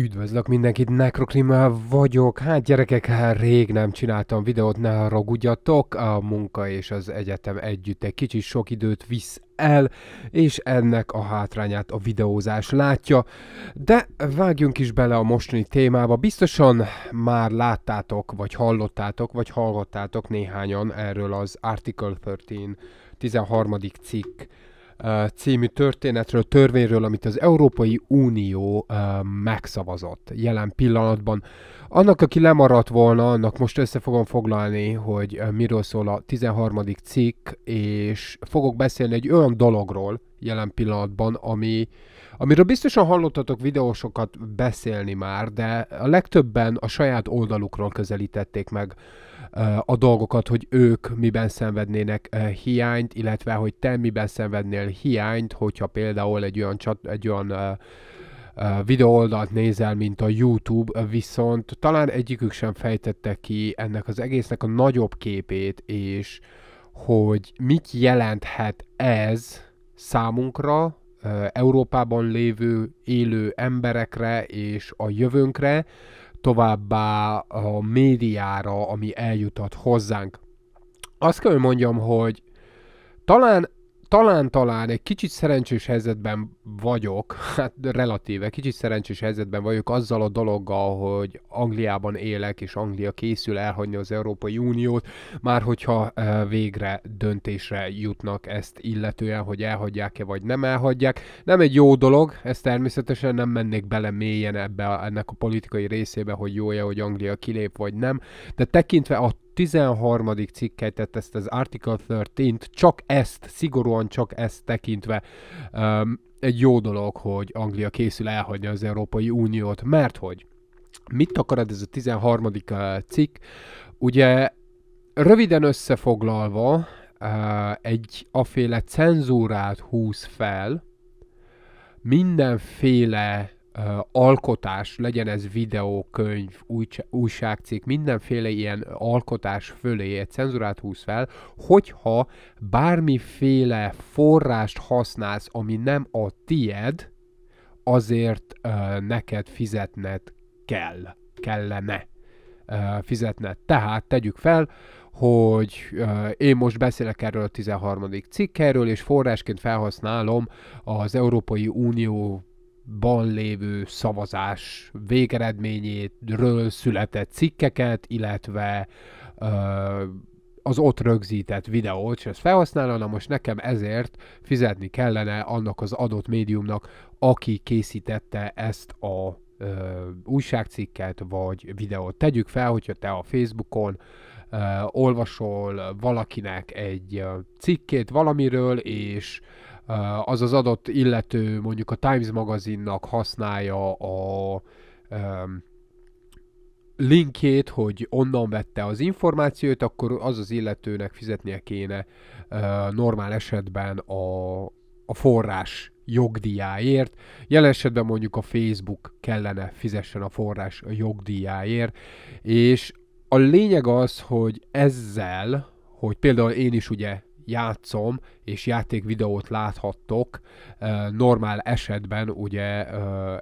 Üdvözlök mindenkit, Nekroklima vagyok. Hát gyerekek, hát rég nem csináltam videót, ne haragudjatok. A munka és az egyetem együtt egy kicsit sok időt visz el, és ennek a hátrányát a videózás látja. De vágjunk is bele a mostani témába. Biztosan már láttátok, vagy hallottátok, vagy hallgattátok néhányan erről az Article 13 13. cikk című történetről, törvényről, amit az Európai Unió megszavazott jelen pillanatban. Annak, aki lemaradt volna, annak most össze fogom foglalni, hogy eh, miről szól a 13. cikk, és fogok beszélni egy olyan dologról jelen pillanatban, ami, amiről biztosan hallottatok videósokat beszélni már, de a legtöbben a saját oldalukról közelítették meg eh, a dolgokat, hogy ők miben szenvednének eh, hiányt, illetve hogy te miben szenvednél hiányt, hogyha például egy olyan, csat, egy olyan videó oldalt nézel, mint a YouTube, viszont talán egyikük sem fejtette ki ennek az egésznek a nagyobb képét, és hogy mit jelenthet ez számunkra, Európában lévő élő emberekre és a jövőnkre, továbbá a médiára, ami eljutott hozzánk. Azt kell, hogy mondjam, hogy talán talán-talán egy kicsit szerencsés helyzetben vagyok, hát relatíve, kicsit szerencsés helyzetben vagyok azzal a dologgal, hogy Angliában élek, és Anglia készül elhagyni az Európai Uniót, már hogyha eh, végre döntésre jutnak ezt illetően, hogy elhagyják-e vagy nem elhagyják. Nem egy jó dolog, ez természetesen nem mennék bele mélyen ebbe a, ennek a politikai részébe, hogy jó-e, hogy Anglia kilép vagy nem, de tekintve attól, 13. cikket, tehát ezt az Article 13-t, csak ezt, szigorúan csak ezt tekintve um, egy jó dolog, hogy Anglia készül elhagyni az Európai Uniót, mert hogy mit akarod ez a 13. cikk? Ugye röviden összefoglalva egy aféle cenzúrát húz fel, mindenféle alkotás, legyen ez videó, könyv, újságcikk, mindenféle ilyen alkotás fölé egy cenzurát húz fel, hogyha bármiféle forrást használsz, ami nem a tied, azért uh, neked fizetned kell, kellene uh, fizetned. Tehát tegyük fel, hogy uh, én most beszélek erről a 13. cikkerről, és forrásként felhasználom az Európai Unió ban lévő szavazás végeredményétről született cikkeket, illetve ö, az ott rögzített videót, és ezt felhasználna, na most nekem ezért fizetni kellene annak az adott médiumnak, aki készítette ezt a ö, újságcikket vagy videót. Tegyük fel, hogyha te a Facebookon ö, olvasol valakinek egy cikkét valamiről, és az az adott illető mondjuk a Times magazinnak használja a um, linkjét, hogy onnan vette az információt, akkor az az illetőnek fizetnie kéne uh, normál esetben a, a forrás jogdíjáért. Jelen esetben mondjuk a Facebook kellene fizessen a forrás jogdíjáért, és a lényeg az, hogy ezzel, hogy például én is ugye játszom, és játékvideót láthattok, normál esetben ugye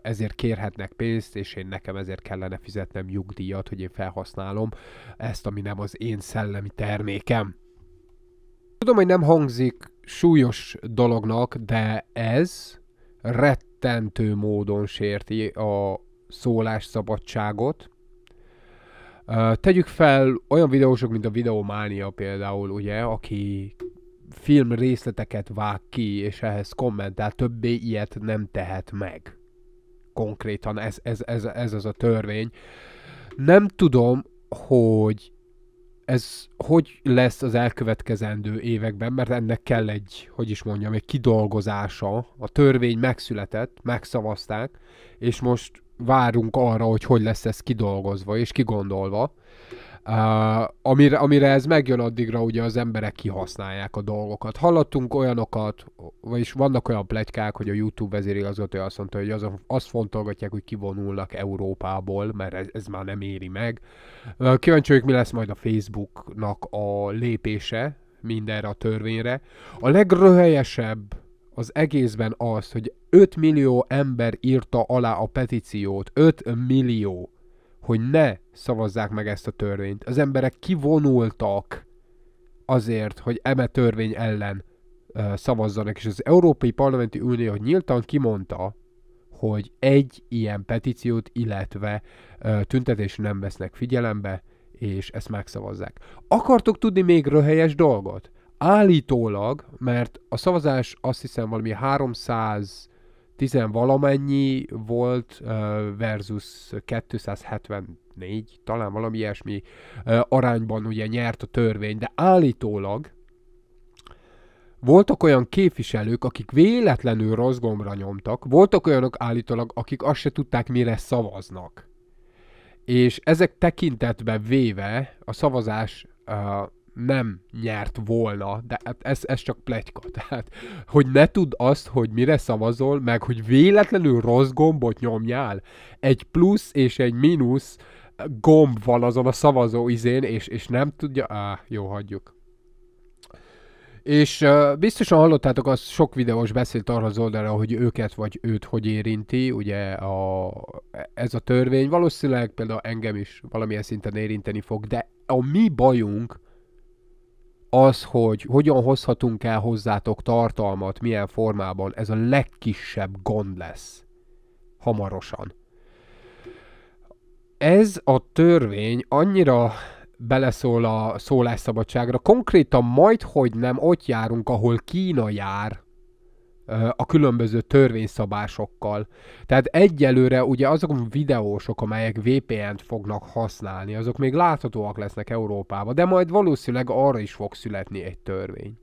ezért kérhetnek pénzt, és én nekem ezért kellene fizetnem nyugdíjat, hogy én felhasználom ezt, ami nem az én szellemi termékem. Tudom, hogy nem hangzik súlyos dolognak, de ez rettentő módon sérti a szólásszabadságot, tegyük fel olyan videósok, mint a Videománia például, ugye, aki film részleteket vág ki, és ehhez kommentál, többé ilyet nem tehet meg. Konkrétan ez, ez, ez, ez az a törvény. Nem tudom, hogy ez hogy lesz az elkövetkezendő években, mert ennek kell egy, hogy is mondjam, egy kidolgozása. A törvény megszületett, megszavazták, és most várunk arra, hogy hogy lesz ez kidolgozva és kigondolva. Uh, amire, amire ez megjön addigra, ugye az emberek kihasználják a dolgokat. Hallottunk olyanokat, vagyis vannak olyan plegykák, hogy a YouTube vezérigazgatója azt mondta, hogy azon, azt fontolgatják, hogy kivonulnak Európából, mert ez, ez már nem éri meg. Uh, kíváncsi vagyok, mi lesz majd a Facebooknak a lépése mindenre a törvényre. A legröhelyesebb az egészben az, hogy 5 millió ember írta alá a petíciót, 5 millió, hogy ne szavazzák meg ezt a törvényt. Az emberek kivonultak azért, hogy eme törvény ellen uh, szavazzanak, és az Európai Parlamenti Unió nyíltan kimondta, hogy egy ilyen petíciót, illetve uh, tüntetés nem vesznek figyelembe, és ezt megszavazzák. Akartok tudni még röhelyes dolgot? Állítólag, mert a szavazás azt hiszem valami 300 tizen valamennyi volt versus 274, talán valami ilyesmi arányban ugye nyert a törvény, de állítólag voltak olyan képviselők, akik véletlenül rossz gombra nyomtak, voltak olyanok állítólag, akik azt se tudták, mire szavaznak. És ezek tekintetbe véve a szavazás nem nyert volna, de hát ez, ez csak plegyka, tehát hogy ne tudd azt, hogy mire szavazol, meg hogy véletlenül rossz gombot nyomjál, egy plusz és egy mínusz gomb van azon a szavazó izén, és, és nem tudja, á, jó, hagyjuk. És uh, biztosan hallottátok, az sok videós beszélt arra az oldalra, hogy őket vagy őt hogy érinti, ugye a, ez a törvény valószínűleg például engem is valamilyen szinten érinteni fog, de a mi bajunk az, hogy hogyan hozhatunk el hozzátok tartalmat, milyen formában, ez a legkisebb gond lesz hamarosan. Ez a törvény annyira beleszól a szólásszabadságra, konkrétan majd, hogy nem ott járunk, ahol Kína jár a különböző törvényszabásokkal. Tehát egyelőre ugye azok a videósok, amelyek VPN-t fognak használni, azok még láthatóak lesznek Európában, de majd valószínűleg arra is fog születni egy törvény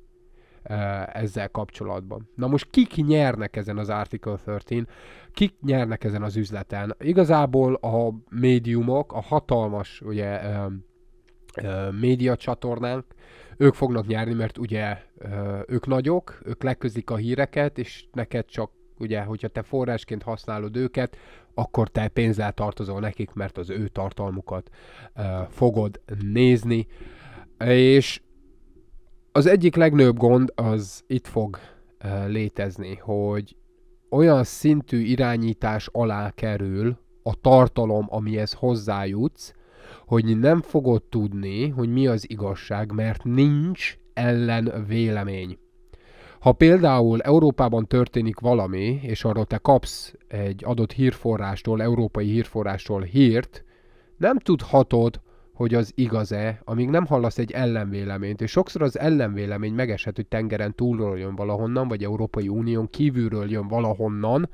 ezzel kapcsolatban. Na most kik nyernek ezen az Article 13, kik nyernek ezen az üzleten? Igazából a médiumok, a hatalmas ugye média csatornánk, ők fognak nyerni, mert ugye ők nagyok, ők leközik a híreket, és neked csak ugye, hogyha te forrásként használod őket, akkor te pénzzel tartozol nekik, mert az ő tartalmukat fogod nézni. És az egyik legnőbb gond az itt fog létezni, hogy olyan szintű irányítás alá kerül a tartalom, amihez hozzájutsz, hogy nem fogod tudni, hogy mi az igazság, mert nincs ellen vélemény. Ha például Európában történik valami, és arról te kapsz egy adott hírforrástól, európai hírforrástól hírt, nem tudhatod, hogy az igaz-e, amíg nem hallasz egy ellenvéleményt, és sokszor az ellenvélemény megeshet, hogy tengeren túlról jön valahonnan, vagy Európai Unión kívülről jön valahonnan,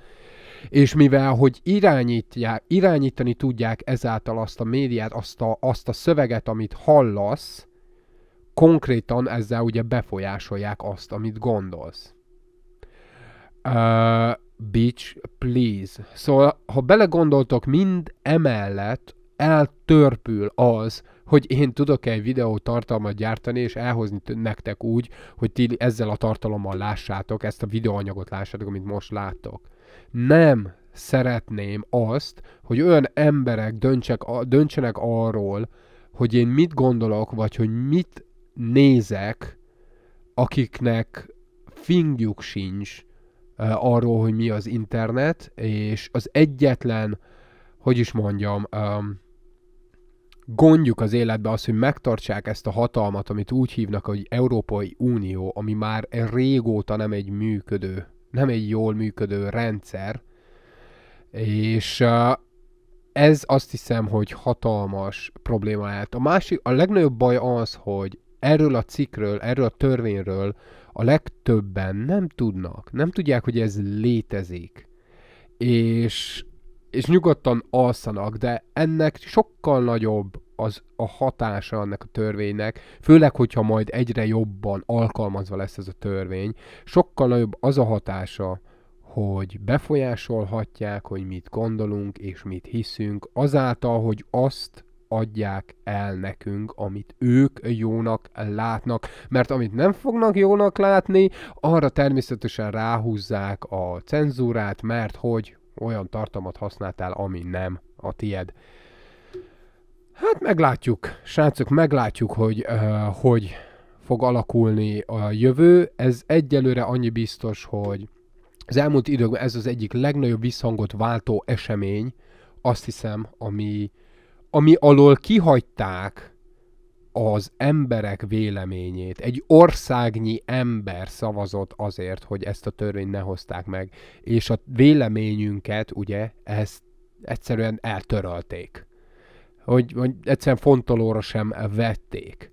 és mivel, hogy irányítják, irányítani tudják ezáltal azt a médiát, azt a, azt a szöveget, amit hallasz, konkrétan ezzel ugye befolyásolják azt, amit gondolsz. Uh, bitch, please. Szóval, ha belegondoltok, mind emellett eltörpül az, hogy én tudok egy videó tartalmat gyártani, és elhozni nektek úgy, hogy ti ezzel a tartalommal lássátok, ezt a videóanyagot lássátok, amit most láttok. Nem szeretném azt, hogy olyan emberek döntsek, döntsenek arról, hogy én mit gondolok, vagy hogy mit nézek, akiknek fingjük sincs arról, hogy mi az internet, és az egyetlen, hogy is mondjam, gondjuk az életbe az, hogy megtartsák ezt a hatalmat, amit úgy hívnak, hogy Európai Unió, ami már régóta nem egy működő nem egy jól működő rendszer, és ez azt hiszem, hogy hatalmas probléma lehet. A másik, a legnagyobb baj az, hogy erről a cikről, erről a törvényről a legtöbben nem tudnak, nem tudják, hogy ez létezik. És, és nyugodtan alszanak, de ennek sokkal nagyobb az a hatása annak a törvénynek, főleg, hogyha majd egyre jobban alkalmazva lesz ez a törvény, sokkal nagyobb az a hatása, hogy befolyásolhatják, hogy mit gondolunk és mit hiszünk, azáltal, hogy azt adják el nekünk, amit ők jónak látnak, mert amit nem fognak jónak látni, arra természetesen ráhúzzák a cenzúrát, mert hogy olyan tartalmat használtál, ami nem a tied. Hát meglátjuk, srácok, meglátjuk, hogy uh, hogy fog alakulni a jövő. Ez egyelőre annyi biztos, hogy az elmúlt időkben ez az egyik legnagyobb visszhangot váltó esemény, azt hiszem, ami, ami alól kihagyták az emberek véleményét. Egy országnyi ember szavazott azért, hogy ezt a törvényt ne hozták meg, és a véleményünket, ugye, ezt egyszerűen eltörölték hogy, hogy egyszerűen fontolóra sem vették.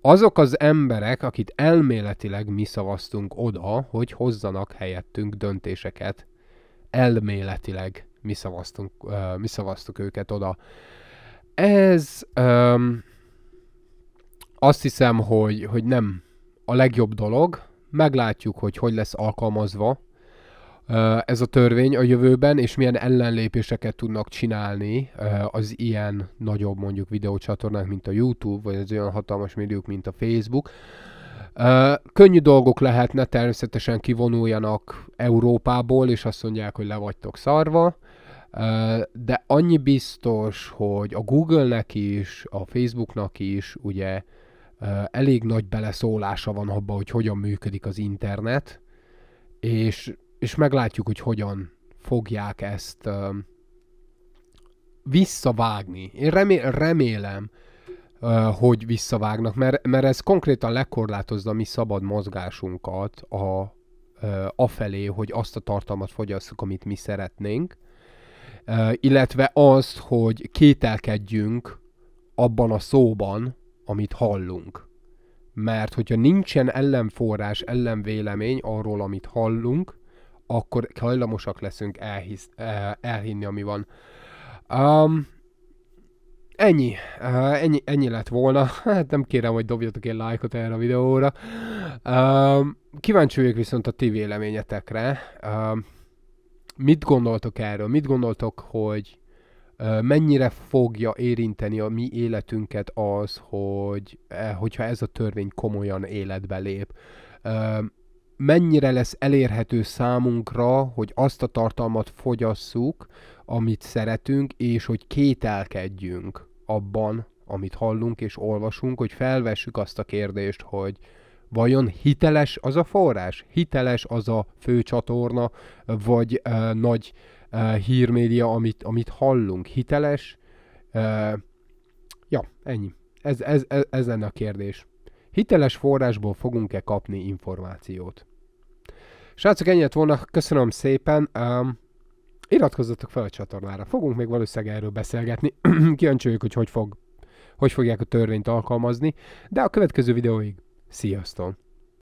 Azok az emberek, akit elméletileg mi szavaztunk oda, hogy hozzanak helyettünk döntéseket, elméletileg mi, szavaztunk, uh, mi szavaztuk őket oda. Ez um, azt hiszem, hogy, hogy nem a legjobb dolog, meglátjuk, hogy hogy lesz alkalmazva ez a törvény a jövőben, és milyen ellenlépéseket tudnak csinálni az ilyen nagyobb mondjuk videócsatornák, mint a YouTube, vagy az olyan hatalmas médiuk, mint a Facebook. Könnyű dolgok lehetne, természetesen kivonuljanak Európából, és azt mondják, hogy le vagytok szarva, de annyi biztos, hogy a Google-nek is, a Facebooknak is, ugye elég nagy beleszólása van abba, hogy hogyan működik az internet, és és meglátjuk, hogy hogyan fogják ezt visszavágni. Én remé- remélem, hogy visszavágnak, mert, mert ez konkrétan lekorlátozza mi szabad mozgásunkat a, ö, afelé, hogy azt a tartalmat fogyasszuk, amit mi szeretnénk, illetve azt, hogy kételkedjünk abban a szóban, amit hallunk. Mert hogyha nincsen ellenforrás, ellenvélemény arról, amit hallunk, akkor hajlamosak leszünk elhisz, e, elhinni, ami van. Um, ennyi. Uh, ennyi. Ennyi lett volna. Hát nem kérem, hogy dobjatok egy lájkot erre a videóra. Um, kíváncsi vagyok viszont a ti véleményetekre. Um, mit gondoltok erről? Mit gondoltok, hogy mennyire fogja érinteni a mi életünket az, hogy e, hogyha ez a törvény komolyan életbe lép? Um, mennyire lesz elérhető számunkra, hogy azt a tartalmat fogyasszuk, amit szeretünk, és hogy kételkedjünk abban, amit hallunk és olvasunk, hogy felvessük azt a kérdést, hogy vajon hiteles az a forrás, hiteles az a főcsatorna, vagy e, nagy e, hírmédia, amit, amit hallunk, hiteles. E, ja, ennyi. Ez, ez, ez, ez lenne a kérdés. Hiteles forrásból fogunk-e kapni információt? Srácok, ennyi volna, köszönöm szépen. Um, iratkozzatok fel a csatornára, fogunk még valószínűleg erről beszélgetni. Kíváncsi hogy hogy, fog, hogy fogják a törvényt alkalmazni, de a következő videóig. Sziasztok!